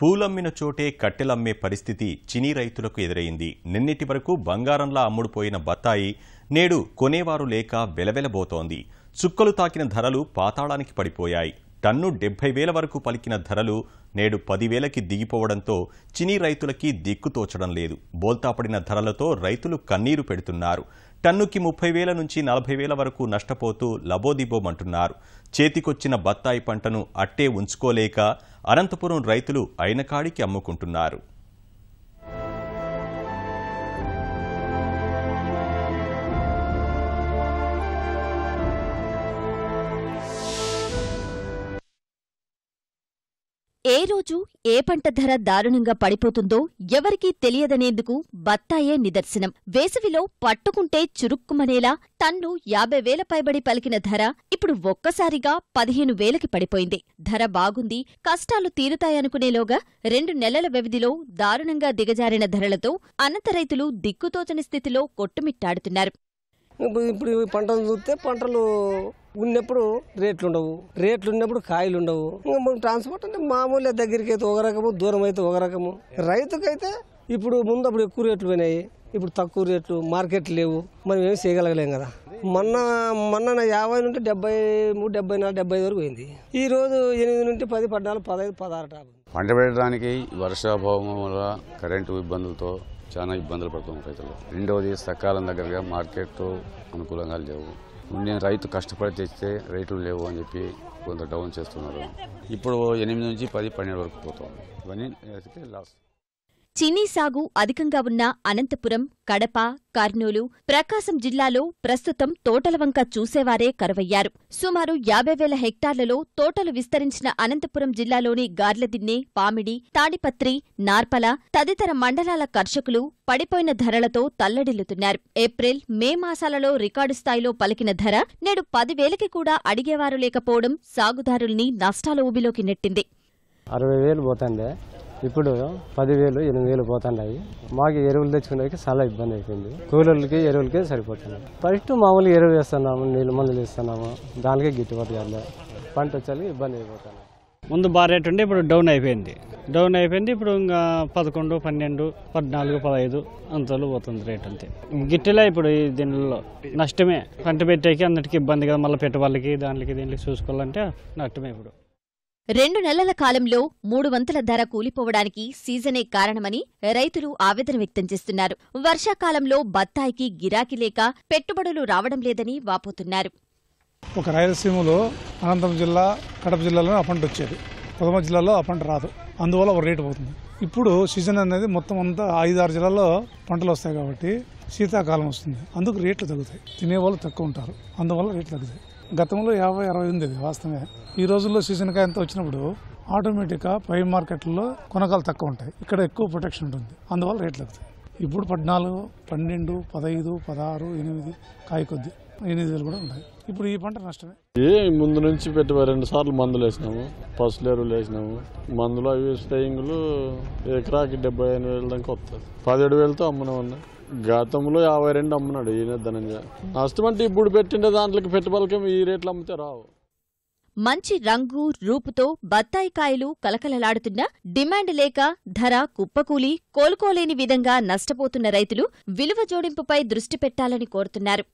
పూలమ్మిన చోటే కట్టెలమ్మే పరిస్థితి చినీ రైతులకు ఎదురైంది నిన్నటి వరకు బంగారంలా అమ్ముడుపోయిన బత్తాయి నేడు కొనేవారు లేక వెలవెలబోతోంది చుక్కలు తాకిన ధరలు పాతాళానికి పడిపోయాయి టన్ను డెబ్బై వేల వరకు పలికిన ధరలు నేడు పదివేలకి దిగిపోవడంతో చినీ రైతులకి దిక్కుతోచడం లేదు బోల్తాపడిన ధరలతో రైతులు కన్నీరు పెడుతున్నారు టన్నుకి ముప్పై వేల నుంచి నలభై వేల వరకు నష్టపోతూ లబోదిబోమంటున్నారు చేతికొచ్చిన బత్తాయి పంటను అట్టే ఉంచుకోలేక అనంతపురం రైతులు అయినకాడికి అమ్ముకుంటున్నారు ఏ రోజు ఏ పంట ధర దారుణంగా పడిపోతుందో ఎవరికీ తెలియదనేందుకు బత్తాయే నిదర్శనం వేసవిలో పట్టుకుంటే చురుక్కుమనేలా టన్ను యాభై వేల పైబడి పలికిన ధర ఇప్పుడు ఒక్కసారిగా పదిహేను వేలకి పడిపోయింది ధర బాగుంది కష్టాలు తీరుతాయనుకునేలోగా రెండు నెలల వ్యవధిలో దారుణంగా దిగజారిన ధరలతో అనంత రైతులు దిక్కుతోచని స్థితిలో కొట్టుమిట్టాడుతున్నారు ఇప్పుడు పంటలు చూస్తే పంటలు ఉన్నప్పుడు రేట్లు ఉండవు రేట్లు ఉన్నప్పుడు కాయలు ఉండవు ఇంకా ట్రాన్స్పోర్ట్ అంటే మామూలు దగ్గరికి అయితే ఒక రకము దూరం అయితే ఒక రకము రైతుకైతే ఇప్పుడు ముందు అప్పుడు ఎక్కువ రేట్లు పోయినాయి ఇప్పుడు తక్కువ రేట్లు మార్కెట్ లేవు మనం ఏమి చేయగలగలేం కదా మొన్న మొన్న యాభై నుండి డెబ్బై మూడు డెబ్బై నాలుగు డెబ్బై వరకు పోయింది ఈ రోజు ఎనిమిది నుండి పది పద్నాలుగు పదహైదు పదహారు పంట పెట్టడానికి వర్షాభావం వల్ల కరెంటు ఇబ్బందులతో చాలా ఇబ్బందులు పడుతున్నాం రైతులు రెండవది సకాలం దగ్గరగా మార్కెట్ అనుకూలంగా లేవు నేను రైతు కష్టపడి తెస్తే రేట్లు లేవు అని చెప్పి కొంత డౌన్ చేస్తున్నారు ఇప్పుడు ఎనిమిది నుంచి పది పన్నెండు వరకు పోతాం ఇవన్నీ లాస్ట్ చినీ సాగు అధికంగా ఉన్న అనంతపురం కడప కర్నూలు ప్రకాశం జిల్లాలో ప్రస్తుతం తోటల వంక చూసేవారే కరువయ్యారు సుమారు యాభై వేల హెక్టార్లలో తోటలు విస్తరించిన అనంతపురం జిల్లాలోని గార్లదిన్నె పామిడి తాడిపత్రి నార్పల తదితర మండలాల కర్షకులు పడిపోయిన ధరలతో తల్లడిల్లుతున్నారు ఏప్రిల్ మే మాసాలలో రికార్డు స్థాయిలో పలికిన ధర నేడు పదివేలకి కూడా అడిగేవారు లేకపోవడం సాగుదారుల్ని నష్టాల ఊబిలోకి నెట్టింది అరవై వేలు పోతుంది ఇప్పుడు పదివేలు ఎనిమిది వేలు పోతున్నాయి మాకు ఎరువులు తెచ్చుకునేకి చాలా ఇబ్బంది అయిపోయింది కూలర్లకి ఎరువులకే సరిపోతున్నాయి ఫస్ట్ మామూలుగా ఎరువు వేస్తున్నాము నీళ్ళు మందులు వేస్తున్నాము దానికే గిట్టుబాటు కాదు పంట వచ్చాలి ఇబ్బంది అయిపోతున్నాయి ముందు బాగా రేట్ ఉండే ఇప్పుడు డౌన్ అయిపోయింది డౌన్ అయిపోయింది ఇప్పుడు ఇంకా పదకొండు పన్నెండు పద్నాలుగు పదహైదు అంతలో పోతుంది రేట్ అంతే గిట్టెలే ఇప్పుడు ఈ దీనిలో నష్టమే పంట పెట్టేకి అందరికీ ఇబ్బంది కదా మళ్ళీ పెట్టవాళ్ళకి దానికి దీనికి చూసుకోవాలంటే నష్టమే ఇప్పుడు రెండు నెలల కాలంలో మూడు వంతుల ధర కూలిపోవడానికి సీజనే కారణమని రైతులు ఆవేదన వ్యక్తం చేస్తున్నారు వర్షాకాలంలో బత్తాయికి గిరాకీ లేక పెట్టుబడులు రావడం లేదని వాపోతున్నారు ఒక రాయలసీమలో అనంతపురం జిల్లా కడప జిల్లాలో అపంట వచ్చేది కొదమ జిల్లాలో అపంట రాదు అందువల్ల ఒక రేటు పోతుంది ఇప్పుడు సీజన్ అనేది మొత్తం అంతా ఐదు ఆరు జిల్లాల్లో పంటలు వస్తాయి కాబట్టి శీతాకాలం వస్తుంది అందుకు రేట్లు తగ్గుతాయి తినేవాళ్ళు తక్కువ ఉంటారు అందువల్ల రేట్లు తగ్గుతాయి గతంలో యాభై అరవై ఉంది అది వాస్తవమే ఈ రోజుల్లో సీజన్ కాయ అంతా వచ్చినప్పుడు ఆటోమేటిక్గా పై మార్కెట్లో కొనకాలు తక్కువ ఉంటాయి ఇక్కడ ఎక్కువ ప్రొటెక్షన్ ఉంటుంది అందువల్ల రేట్లు అవుతాయి ఇప్పుడు పద్నాలుగు పన్నెండు పదహైదు పదహారు ఎనిమిది కాయ కొద్ది ఎనిమిది వేలు కూడా ఉంటాయి ఇప్పుడు ఈ పంట నష్టమే ఏ ముందు నుంచి పెట్టి రెండు సార్లు మందులు వేసినాము పసులు ఎరువులు వేసినాము మందులు అవి స్ప్రేయింగ్లు ఎకరాకి డెబ్బై ఎనిమిది వేల దాకా వస్తుంది పదిహేడు వేలతో అమ్మనే ఉన్నాయి గతంలో యాభై రెండు అమ్మినాడు ఈయన ధనంగా నష్టం అంటే ఇప్పుడు పెట్టిండే దాంట్లోకి పెట్టుబడికి ఈ రేట్లు అమ్మితే రావు మంచి రంగు రూపుతో బత్తాయికాయలు కలకలలాడుతున్నా డిమాండ్ లేక ధర కుప్పకూలి కోలుకోలేని విధంగా నష్టపోతున్న రైతులు విలువ జోడింపుపై దృష్టి పెట్టాలని కోరుతున్నారు